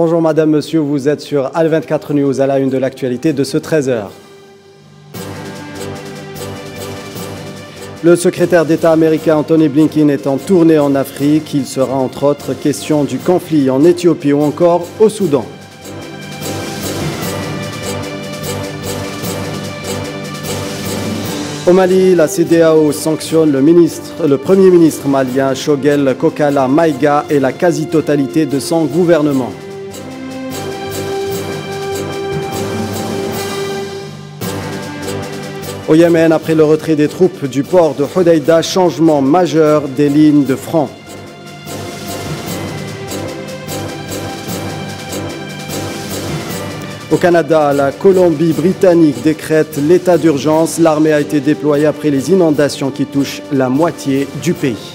Bonjour Madame, Monsieur, vous êtes sur Al24 News à la une de l'actualité de ce 13h. Le secrétaire d'État américain Anthony Blinken est en tournée en Afrique. Il sera entre autres question du conflit en Éthiopie ou encore au Soudan. Au Mali, la CDAO sanctionne le, ministre, le Premier ministre malien Shogel Kokala Maïga et la quasi-totalité de son gouvernement. Au Yémen, après le retrait des troupes du port de Hodeïda, changement majeur des lignes de front. Au Canada, la Colombie-Britannique décrète l'état d'urgence. L'armée a été déployée après les inondations qui touchent la moitié du pays.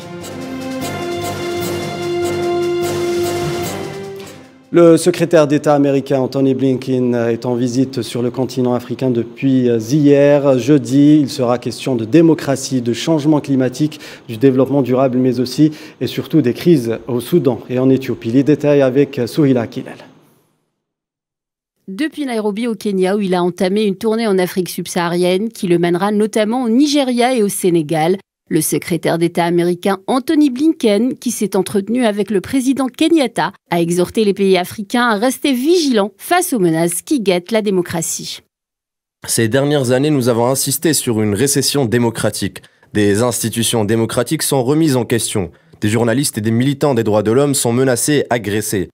Le secrétaire d'État américain Anthony Blinken est en visite sur le continent africain depuis hier. Jeudi, il sera question de démocratie, de changement climatique, du développement durable, mais aussi et surtout des crises au Soudan et en Éthiopie. Les détails avec Souhila Kilal. Depuis Nairobi au Kenya, où il a entamé une tournée en Afrique subsaharienne qui le mènera notamment au Nigeria et au Sénégal, le secrétaire d'État américain Anthony Blinken, qui s'est entretenu avec le président Kenyatta, a exhorté les pays africains à rester vigilants face aux menaces qui guettent la démocratie. Ces dernières années, nous avons insisté sur une récession démocratique. Des institutions démocratiques sont remises en question. Des journalistes et des militants des droits de l'homme sont menacés, agressés.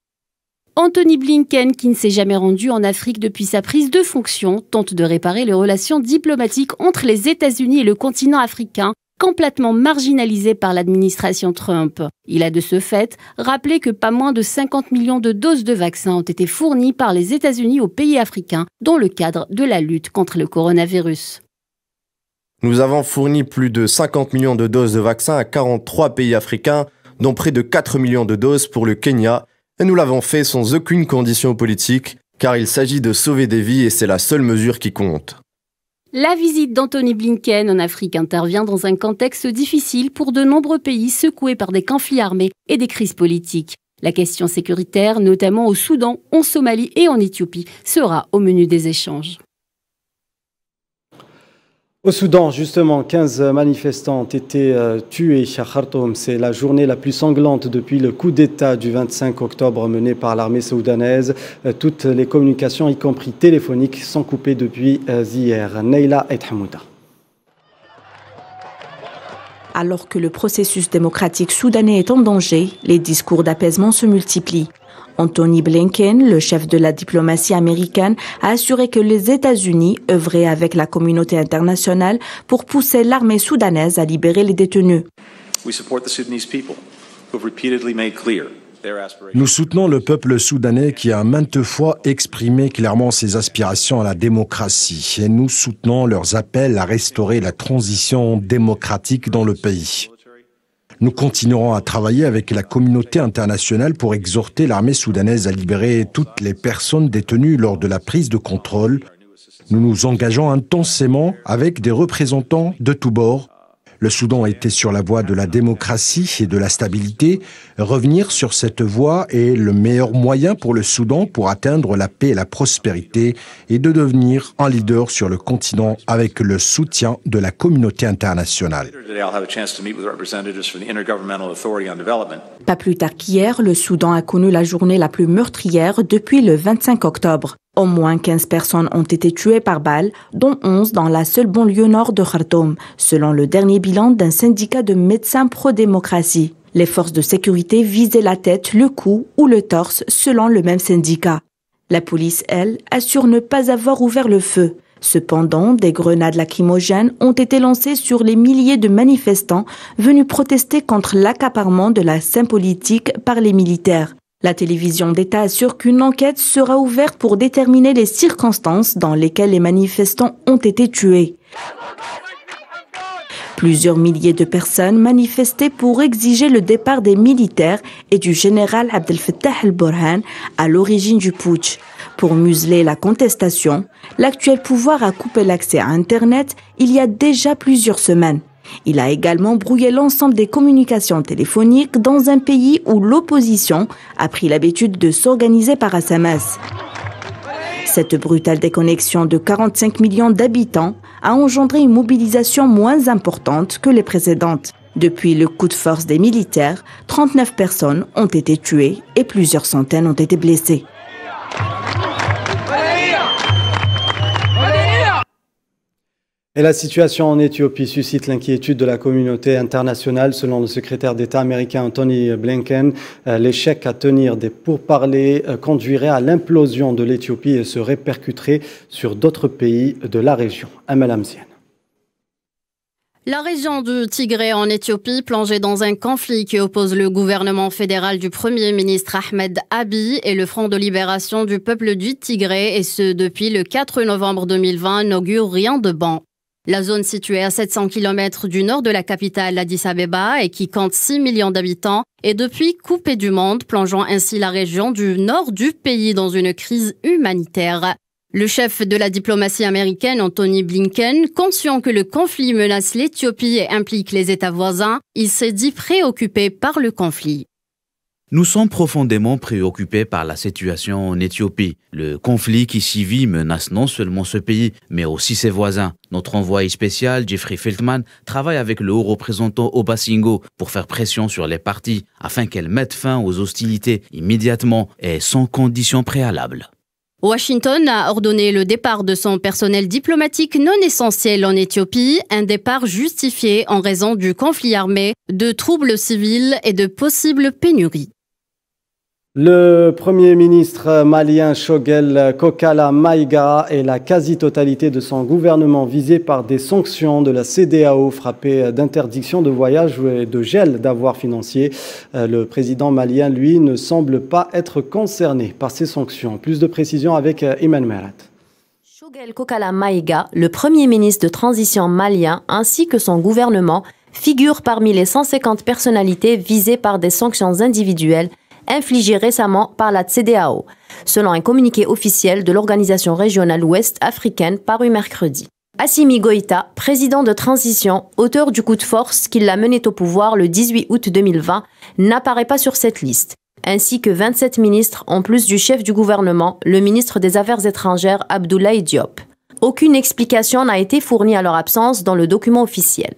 Anthony Blinken, qui ne s'est jamais rendu en Afrique depuis sa prise de fonction, tente de réparer les relations diplomatiques entre les États-Unis et le continent africain complètement marginalisé par l'administration Trump. Il a de ce fait rappelé que pas moins de 50 millions de doses de vaccins ont été fournies par les États-Unis aux pays africains dans le cadre de la lutte contre le coronavirus. Nous avons fourni plus de 50 millions de doses de vaccins à 43 pays africains, dont près de 4 millions de doses pour le Kenya, et nous l'avons fait sans aucune condition politique, car il s'agit de sauver des vies et c'est la seule mesure qui compte. La visite d'Anthony Blinken en Afrique intervient dans un contexte difficile pour de nombreux pays secoués par des conflits armés et des crises politiques. La question sécuritaire, notamment au Soudan, en Somalie et en Éthiopie, sera au menu des échanges. Au Soudan, justement, 15 manifestants ont été euh, tués à C'est la journée la plus sanglante depuis le coup d'État du 25 octobre mené par l'armée soudanaise. Euh, toutes les communications, y compris téléphoniques, sont coupées depuis euh, hier. Neila et Hamouda. Alors que le processus démocratique soudanais est en danger, les discours d'apaisement se multiplient. Anthony Blinken, le chef de la diplomatie américaine, a assuré que les États-Unis œuvraient avec la communauté internationale pour pousser l'armée soudanaise à libérer les détenus. Nous soutenons le peuple soudanais qui a maintes fois exprimé clairement ses aspirations à la démocratie et nous soutenons leurs appels à restaurer la transition démocratique dans le pays. Nous continuerons à travailler avec la communauté internationale pour exhorter l'armée soudanaise à libérer toutes les personnes détenues lors de la prise de contrôle. Nous nous engageons intensément avec des représentants de tous bords le Soudan était sur la voie de la démocratie et de la stabilité. Revenir sur cette voie est le meilleur moyen pour le Soudan pour atteindre la paix et la prospérité et de devenir un leader sur le continent avec le soutien de la communauté internationale. Pas plus tard qu'hier, le Soudan a connu la journée la plus meurtrière depuis le 25 octobre. Au moins 15 personnes ont été tuées par balle, dont 11 dans la seule banlieue nord de Khartoum, selon le dernier bilan d'un syndicat de médecins pro-démocratie. Les forces de sécurité visaient la tête, le cou ou le torse, selon le même syndicat. La police, elle, assure ne pas avoir ouvert le feu. Cependant, des grenades lacrymogènes ont été lancées sur les milliers de manifestants venus protester contre l'accaparement de la scène politique par les militaires. La télévision d'État assure qu'une enquête sera ouverte pour déterminer les circonstances dans lesquelles les manifestants ont été tués. Plusieurs milliers de personnes manifestaient pour exiger le départ des militaires et du général Abdel Fattah al-Burhan à l'origine du putsch. Pour museler la contestation, l'actuel pouvoir a coupé l'accès à Internet il y a déjà plusieurs semaines. Il a également brouillé l'ensemble des communications téléphoniques dans un pays où l'opposition a pris l'habitude de s'organiser par SMS. Cette brutale déconnexion de 45 millions d'habitants a engendré une mobilisation moins importante que les précédentes. Depuis le coup de force des militaires, 39 personnes ont été tuées et plusieurs centaines ont été blessées. Et la situation en Éthiopie suscite l'inquiétude de la communauté internationale. Selon le secrétaire d'État américain Anthony Blinken, euh, l'échec à tenir des pourparlers euh, conduirait à l'implosion de l'Éthiopie et se répercuterait sur d'autres pays de la région. La région du Tigré en Éthiopie plongée dans un conflit qui oppose le gouvernement fédéral du Premier ministre Ahmed Abiy et le Front de libération du peuple du Tigré et ce depuis le 4 novembre 2020 n'augure rien de bon. La zone située à 700 km du nord de la capitale Addis Abeba et qui compte 6 millions d'habitants est depuis coupée du monde, plongeant ainsi la région du nord du pays dans une crise humanitaire. Le chef de la diplomatie américaine, Anthony Blinken, conscient que le conflit menace l'Éthiopie et implique les États voisins, il s'est dit préoccupé par le conflit. Nous sommes profondément préoccupés par la situation en Éthiopie. Le conflit qui s'y vit menace non seulement ce pays, mais aussi ses voisins. Notre envoyé spécial, Jeffrey Feldman, travaille avec le haut représentant Obasingo pour faire pression sur les partis, afin qu'elles mettent fin aux hostilités immédiatement et sans conditions préalables. Washington a ordonné le départ de son personnel diplomatique non essentiel en Éthiopie, un départ justifié en raison du conflit armé, de troubles civils et de possibles pénuries. Le Premier ministre malien Shogel Kokala Maïga et la quasi-totalité de son gouvernement visés par des sanctions de la CDAO frappées d'interdiction de voyage et de gel d'avoir financier. Euh, le président malien, lui, ne semble pas être concerné par ces sanctions. Plus de précisions avec Iman euh, Merat. Shogel Kokala Maïga, le Premier ministre de transition malien, ainsi que son gouvernement, figure parmi les 150 personnalités visées par des sanctions individuelles infligée récemment par la CDAO, selon un communiqué officiel de l'organisation régionale ouest africaine paru mercredi. Assimi Goïta, président de transition, auteur du coup de force qui l'a mené au pouvoir le 18 août 2020, n'apparaît pas sur cette liste, ainsi que 27 ministres en plus du chef du gouvernement, le ministre des Affaires étrangères Abdoulaye Diop. Aucune explication n'a été fournie à leur absence dans le document officiel.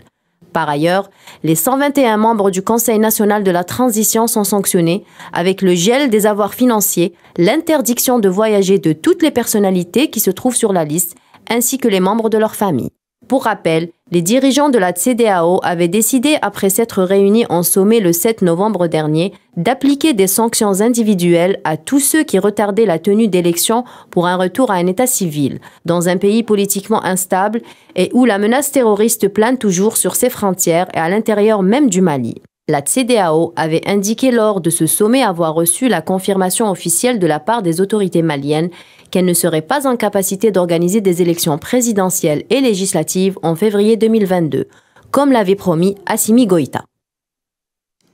Par ailleurs, les 121 membres du Conseil national de la transition sont sanctionnés avec le gel des avoirs financiers, l'interdiction de voyager de toutes les personnalités qui se trouvent sur la liste, ainsi que les membres de leur famille. Pour rappel, les dirigeants de la CDAO avaient décidé, après s'être réunis en sommet le 7 novembre dernier, d'appliquer des sanctions individuelles à tous ceux qui retardaient la tenue d'élections pour un retour à un état civil, dans un pays politiquement instable et où la menace terroriste plane toujours sur ses frontières et à l'intérieur même du Mali. La CDAO avait indiqué lors de ce sommet avoir reçu la confirmation officielle de la part des autorités maliennes qu'elle ne serait pas en capacité d'organiser des élections présidentielles et législatives en février 2022, comme l'avait promis Assimi Goïta.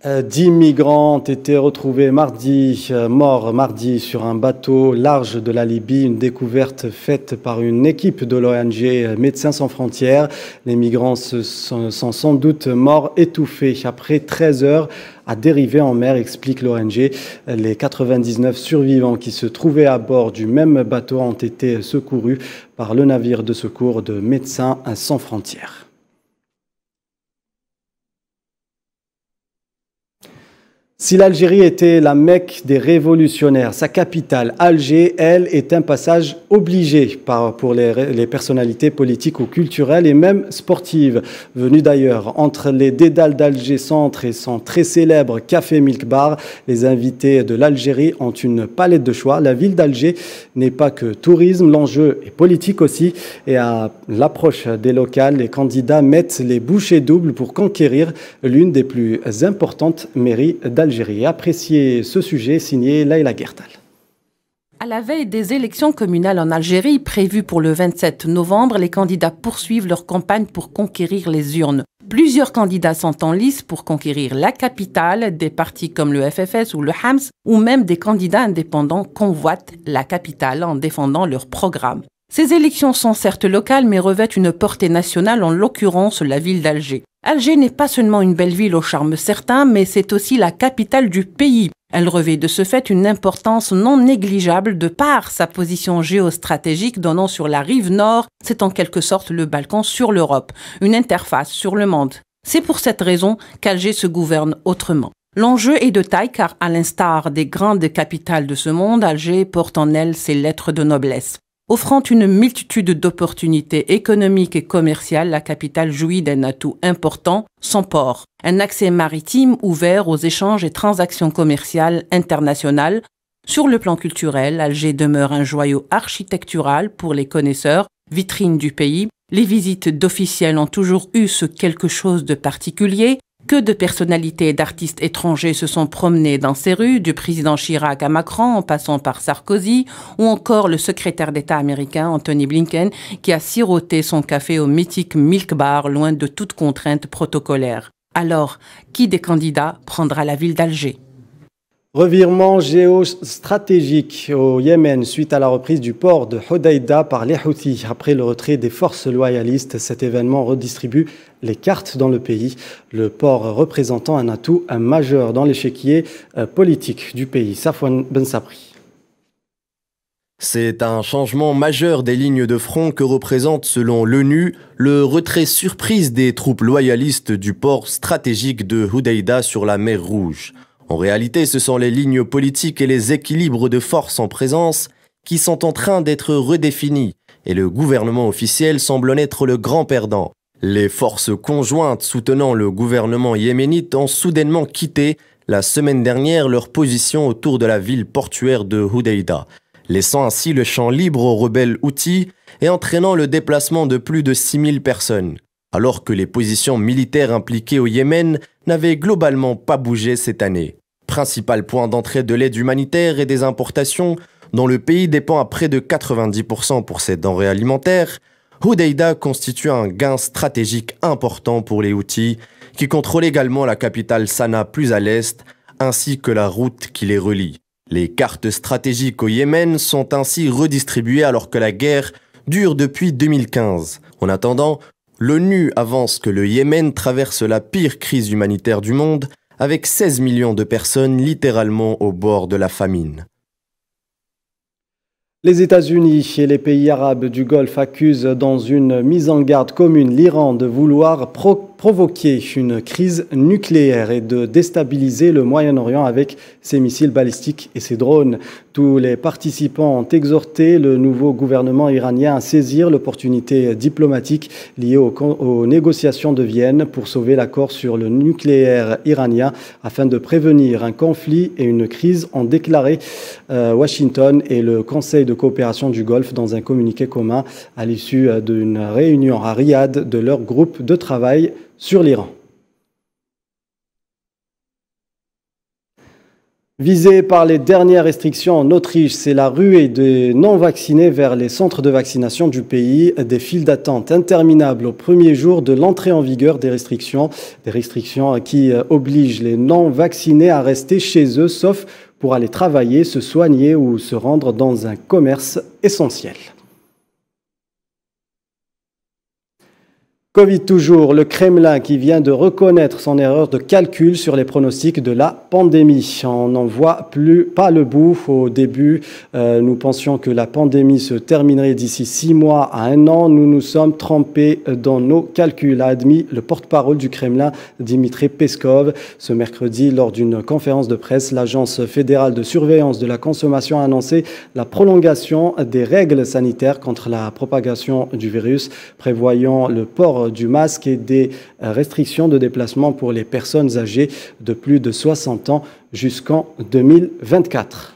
Euh, dix migrants ont été retrouvés mardi, euh, morts mardi sur un bateau large de la Libye, une découverte faite par une équipe de l'ONG euh, Médecins sans frontières. Les migrants sont, sont sans doute morts étouffés après 13 heures à dériver en mer, explique l'ONG. Les 99 survivants qui se trouvaient à bord du même bateau ont été secourus par le navire de secours de Médecins sans frontières. Si l'Algérie était la Mecque des révolutionnaires, sa capitale, Alger, elle, est un passage obligé pour les, personnalités politiques ou culturelles et même sportives. Venues d'ailleurs, entre les dédales d'Alger Centre et son très célèbre Café Milk Bar, les invités de l'Algérie ont une palette de choix. La ville d'Alger n'est pas que tourisme, l'enjeu est politique aussi. Et à l'approche des locales, les candidats mettent les bouchées doubles pour conquérir l'une des plus importantes mairies d'Alger d'Algérie. ce sujet signé Gertal. À la veille des élections communales en Algérie, prévues pour le 27 novembre, les candidats poursuivent leur campagne pour conquérir les urnes. Plusieurs candidats sont en lice pour conquérir la capitale, des partis comme le FFS ou le HAMS, ou même des candidats indépendants convoitent la capitale en défendant leur programme. Ces élections sont certes locales mais revêtent une portée nationale, en l'occurrence la ville d'Alger. Alger n'est pas seulement une belle ville au charme certain, mais c'est aussi la capitale du pays. Elle revêt de ce fait une importance non négligeable de par sa position géostratégique donnant sur la rive nord, c'est en quelque sorte le balcon sur l'Europe, une interface sur le monde. C'est pour cette raison qu'Alger se gouverne autrement. L'enjeu est de taille car, à l'instar des grandes capitales de ce monde, Alger porte en elle ses lettres de noblesse. Offrant une multitude d'opportunités économiques et commerciales, la capitale jouit d'un atout important, son port, un accès maritime ouvert aux échanges et transactions commerciales internationales. Sur le plan culturel, Alger demeure un joyau architectural pour les connaisseurs, vitrine du pays. Les visites d'officiels ont toujours eu ce quelque chose de particulier, que de personnalités d'artistes étrangers se sont promenés dans ces rues, du président Chirac à Macron, en passant par Sarkozy, ou encore le secrétaire d'État américain Anthony Blinken, qui a siroté son café au mythique Milk Bar, loin de toute contrainte protocolaire. Alors, qui des candidats prendra la ville d'Alger Revirement géostratégique au Yémen suite à la reprise du port de Houdaïda par les Houthis. Après le retrait des forces loyalistes, cet événement redistribue les cartes dans le pays, le port représentant un atout majeur dans l'échiquier euh, politique du pays. Safwan Ben Sapri. C'est un changement majeur des lignes de front que représente, selon l'ONU, le retrait surprise des troupes loyalistes du port stratégique de Hodeida sur la mer Rouge. En réalité, ce sont les lignes politiques et les équilibres de force en présence qui sont en train d'être redéfinis, et le gouvernement officiel semble en être le grand perdant. Les forces conjointes soutenant le gouvernement yéménite ont soudainement quitté la semaine dernière leur position autour de la ville portuaire de Hodeïda, laissant ainsi le champ libre aux rebelles outils et entraînant le déplacement de plus de 6000 personnes alors que les positions militaires impliquées au Yémen n'avaient globalement pas bougé cette année. Principal point d'entrée de l'aide humanitaire et des importations, dont le pays dépend à près de 90% pour ses denrées alimentaires, Hodeida constitue un gain stratégique important pour les Houthis, qui contrôlent également la capitale Sanaa plus à l'est, ainsi que la route qui les relie. Les cartes stratégiques au Yémen sont ainsi redistribuées alors que la guerre dure depuis 2015. En attendant, L'ONU avance que le Yémen traverse la pire crise humanitaire du monde, avec 16 millions de personnes littéralement au bord de la famine. Les États-Unis et les pays arabes du Golfe accusent dans une mise en garde commune l'Iran de vouloir pro provoquer une crise nucléaire et de déstabiliser le Moyen-Orient avec ses missiles balistiques et ses drones. Tous les participants ont exhorté le nouveau gouvernement iranien à saisir l'opportunité diplomatique liée aux, négociations de Vienne pour sauver l'accord sur le nucléaire iranien afin de prévenir un conflit et une crise, ont déclaré euh, Washington et le Conseil de coopération du Golfe dans un communiqué commun à l'issue euh, d'une réunion à Riyad de leur groupe de travail sur l'Iran. Visée par les dernières restrictions en Autriche, c'est la ruée des non-vaccinés vers les centres de vaccination du pays, des files d'attente interminables au premier jour de l'entrée en vigueur des restrictions, des restrictions qui euh, obligent les non-vaccinés à rester chez eux, sauf pour aller travailler, se soigner ou se rendre dans un commerce essentiel. Covid toujours, le Kremlin qui vient de reconnaître son erreur de calcul sur les pronostics de la pandémie. On n'en voit plus pas le bout. Au début, euh, nous pensions que la pandémie se terminerait d'ici six mois à un an. Nous nous sommes trempés dans nos calculs, a admis le porte-parole du Kremlin, Dimitri Peskov. Ce mercredi, lors d'une conférence de presse, l'Agence fédérale de surveillance de la consommation a annoncé la prolongation des règles sanitaires contre la propagation du virus, prévoyant le port du masque et des restrictions de déplacement pour les personnes âgées de plus de 60 ans jusqu'en 2024.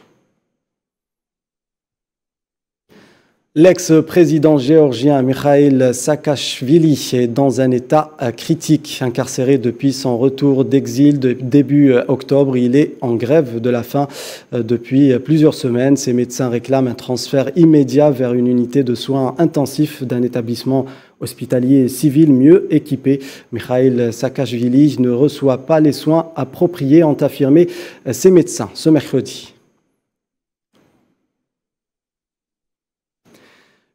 L'ex-président géorgien Mikhail Saakashvili est dans un état critique. Incarcéré depuis son retour d'exil début octobre, il est en grève de la faim euh, depuis plusieurs semaines. Ses médecins réclament un transfert immédiat vers une unité de soins intensifs d'un établissement hospitalier civil mieux équipé. Mikhail Saakashvili ne reçoit pas les soins appropriés, ont affirmé ses médecins ce mercredi.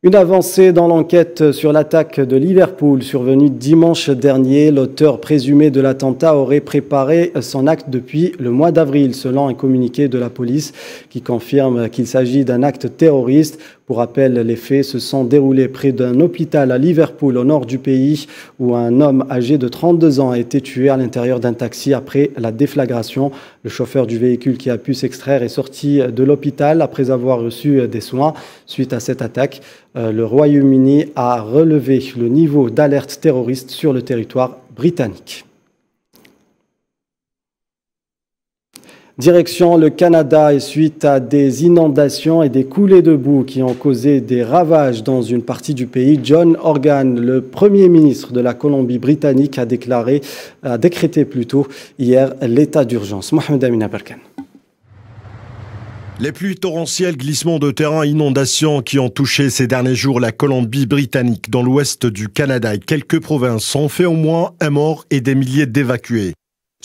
Une avancée dans l'enquête sur l'attaque de Liverpool survenue dimanche dernier. L'auteur présumé de l'attentat aurait préparé son acte depuis le mois d'avril, selon un communiqué de la police qui confirme qu'il s'agit d'un acte terroriste. Pour rappel, les faits se sont déroulés près d'un hôpital à Liverpool, au nord du pays, où un homme âgé de 32 ans a été tué à l'intérieur d'un taxi après la déflagration. Le chauffeur du véhicule qui a pu s'extraire est sorti de l'hôpital après avoir reçu des soins suite à cette attaque. Euh, le Royaume-Uni a relevé le niveau d'alerte terroriste sur le territoire britannique. Direction le Canada et suite à des inondations et des coulées de boue qui ont causé des ravages dans une partie du pays, John Organ, le premier ministre de la Colombie-Britannique, a déclaré, a décrété plutôt hier l'état d'urgence. Mohamed Amina Les pluies torrentielles, glissements de terrain, inondations qui ont touché ces derniers jours la Colombie-Britannique dans l'ouest du Canada et quelques provinces ont fait au moins un mort et des milliers d'évacués.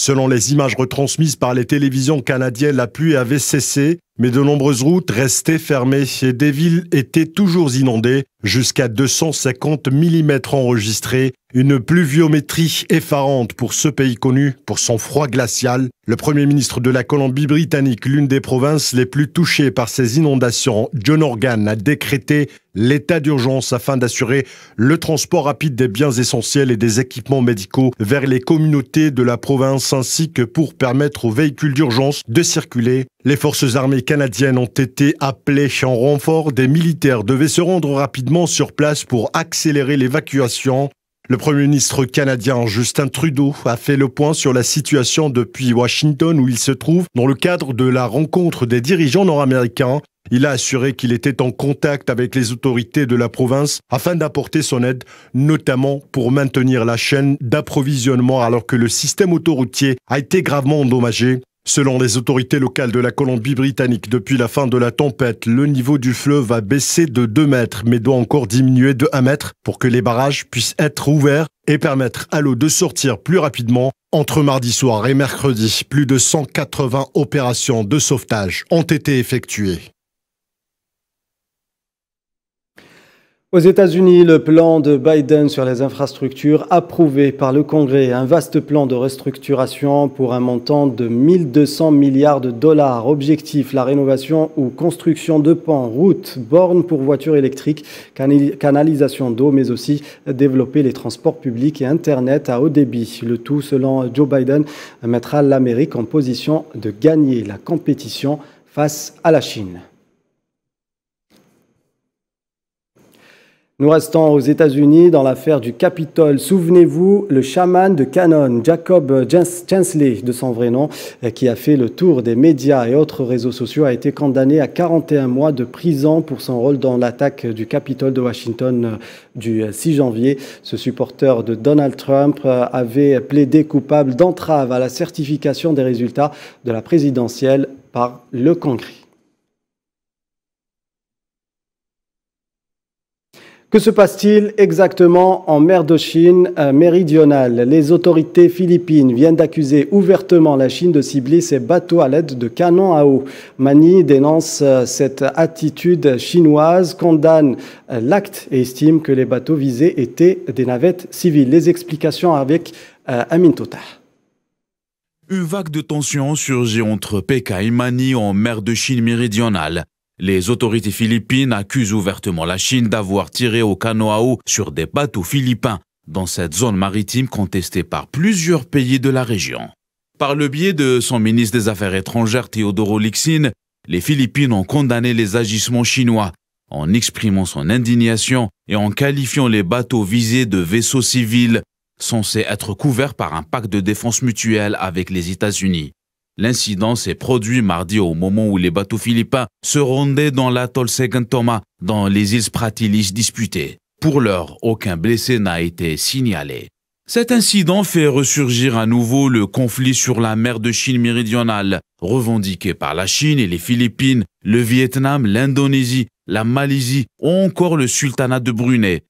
Selon les images retransmises par les télévisions canadiennes, la pluie avait cessé mais de nombreuses routes restaient fermées et des villes étaient toujours inondées, jusqu'à 250 mm enregistrés, une pluviométrie effarante pour ce pays connu pour son froid glacial. Le Premier ministre de la Colombie-Britannique, l'une des provinces les plus touchées par ces inondations, John Organ, a décrété l'état d'urgence afin d'assurer le transport rapide des biens essentiels et des équipements médicaux vers les communautés de la province ainsi que pour permettre aux véhicules d'urgence de circuler. Les forces armées les canadiennes ont été appelées en renfort. Des militaires devaient se rendre rapidement sur place pour accélérer l'évacuation. Le Premier ministre canadien Justin Trudeau a fait le point sur la situation depuis Washington où il se trouve dans le cadre de la rencontre des dirigeants nord-américains. Il a assuré qu'il était en contact avec les autorités de la province afin d'apporter son aide, notamment pour maintenir la chaîne d'approvisionnement alors que le système autoroutier a été gravement endommagé. Selon les autorités locales de la Colombie-Britannique, depuis la fin de la tempête, le niveau du fleuve a baissé de 2 mètres, mais doit encore diminuer de 1 mètre pour que les barrages puissent être ouverts et permettre à l'eau de sortir plus rapidement. Entre mardi soir et mercredi, plus de 180 opérations de sauvetage ont été effectuées. Aux États-Unis, le plan de Biden sur les infrastructures approuvé par le Congrès, un vaste plan de restructuration pour un montant de 1200 milliards de dollars. Objectif, la rénovation ou construction de pans, routes, bornes pour voitures électriques, canalisation d'eau, mais aussi développer les transports publics et Internet à haut débit. Le tout, selon Joe Biden, mettra l'Amérique en position de gagner la compétition face à la Chine. Nous restons aux États-Unis dans l'affaire du Capitole. Souvenez-vous, le chaman de Canon, Jacob Chansley, de son vrai nom, euh, qui a fait le tour des médias et autres réseaux sociaux, a été condamné à 41 mois de prison pour son rôle dans l'attaque du Capitole de Washington euh, du 6 euh, janvier. Ce supporter de Donald Trump avait plaidé coupable d'entrave à la certification des résultats de la présidentielle par le Congrès. Que se passe-t-il exactement en mer de Chine euh, méridionale Les autorités philippines viennent d'accuser ouvertement la Chine de cibler ses bateaux à l'aide de canons à eau. Mani dénonce euh, cette attitude chinoise, condamne euh, l'acte et estime que les bateaux visés étaient des navettes civiles. Les explications avec Amin Tota. Une vague de tensions surgit entre Pékin et Mani en mer de Chine méridionale. Les autorités philippines accusent ouvertement la Chine d'avoir tiré au canot sur des bateaux philippins dans cette zone maritime contestée par plusieurs pays de la région. Par le biais de son ministre des Affaires étrangères Teodoro Lixin, les Philippines ont condamné les agissements chinois en exprimant son indignation et en qualifiant les bateaux visés de vaisseaux civils censés être couverts par un pacte de défense mutuelle avec les États-Unis. L'incident s'est produit mardi au moment où les bateaux philippins se rendaient dans l'atoll Tol dans les îles Pratilis disputées. Pour l'heure, aucun blessé n'a été signalé. Cet incident fait ressurgir à nouveau le conflit sur la mer de Chine méridionale, revendiqué par la Chine et les Philippines, le Vietnam, l'Indonésie, la Malaisie ou encore le Sultanat de Brunei.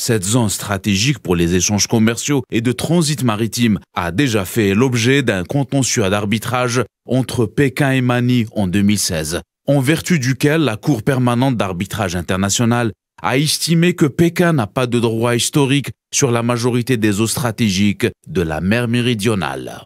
Cette zone stratégique pour les échanges commerciaux et de transit maritime a déjà fait l'objet d'un contentieux d'arbitrage entre Pékin et Manille en 2016, en vertu duquel la Cour permanente d'arbitrage international a estimé que Pékin n'a pas de droit historique sur la majorité des eaux stratégiques de la mer méridionale.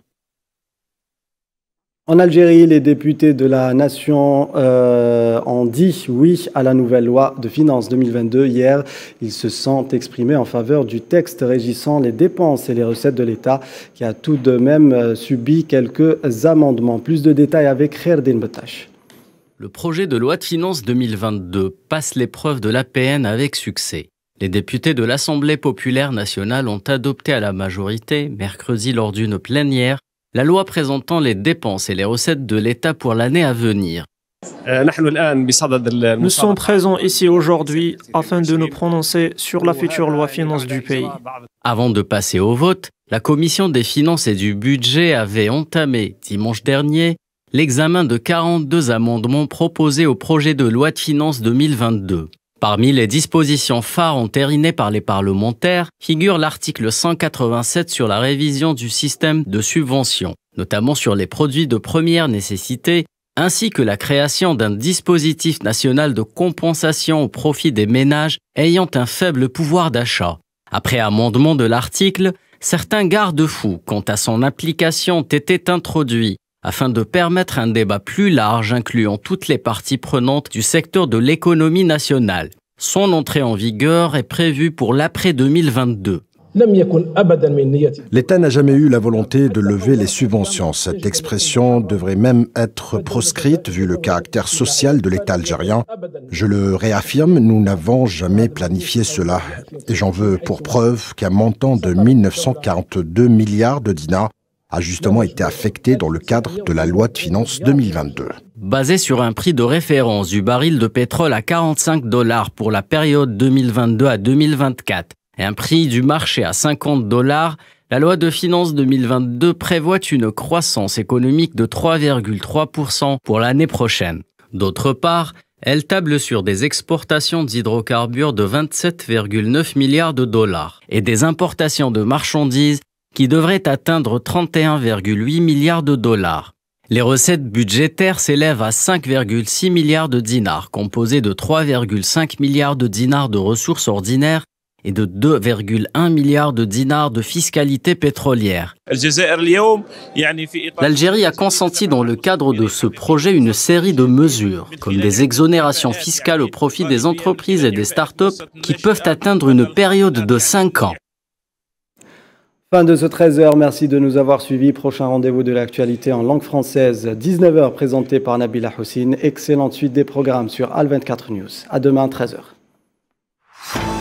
En Algérie, les députés de la nation euh, ont dit oui à la nouvelle loi de finances 2022. Hier, ils se sont exprimés en faveur du texte régissant les dépenses et les recettes de l'État, qui a tout de même euh, subi quelques amendements. Plus de détails avec Kherdin Batache. Le projet de loi de finances 2022 passe l'épreuve de l'APN avec succès. Les députés de l'Assemblée populaire nationale ont adopté à la majorité, mercredi lors d'une plénière, la loi présentant les dépenses et les recettes de l'État pour l'année à venir. Euh, nous sommes présents ici aujourd'hui afin de nous prononcer sur la future loi finance du pays. Avant de passer au vote, la Commission des finances et du budget avait entamé, dimanche dernier, l'examen de 42 amendements proposés au projet de loi de finances 2022. Parmi les dispositions phares entérinées par les parlementaires figure l'article 187 sur la révision du système de subvention, notamment sur les produits de première nécessité, ainsi que la création d'un dispositif national de compensation au profit des ménages ayant un faible pouvoir d'achat. Après amendement de l'article, certains garde-fous quant à son application ont été introduits, afin de permettre un débat plus large incluant toutes les parties prenantes du secteur de l'économie nationale. Son entrée en vigueur est prévue pour l'après 2022. L'État n'a jamais eu la volonté de lever les subventions. Cette expression devrait même être proscrite vu le caractère social de l'État algérien. Je le réaffirme, nous n'avons jamais planifié cela. Et j'en veux pour preuve qu'un montant de 1942 milliards de dinars a justement été affecté dans le cadre de la loi de finances 2022. Basé sur un prix de référence du baril de pétrole à 45 dollars pour la période 2022 à 2024 et un prix du marché à 50 dollars, la loi de finances 2022 prévoit une croissance économique de 3,3% pour l'année prochaine. D'autre part, elle table sur des exportations d'hydrocarbures de 27,9 milliards de dollars et des importations de marchandises qui devrait atteindre 31,8 milliards de dollars. Les recettes budgétaires s'élèvent à 5,6 milliards de dinars, composés de 3,5 milliards de dinars de ressources ordinaires et de 2,1 milliards de dinars de fiscalité pétrolière. L'Algérie a consenti dans le cadre de ce projet une série de mesures, comme des exonérations fiscales au profit des entreprises et des start-up qui peuvent atteindre une période de 5 ans. Fin de ce 13h, merci de nous avoir suivis. Prochain rendez-vous de l'actualité en langue française, 19h, présenté par Nabila Houssine. Excellente suite des programmes sur Al24 News. À demain, 13h.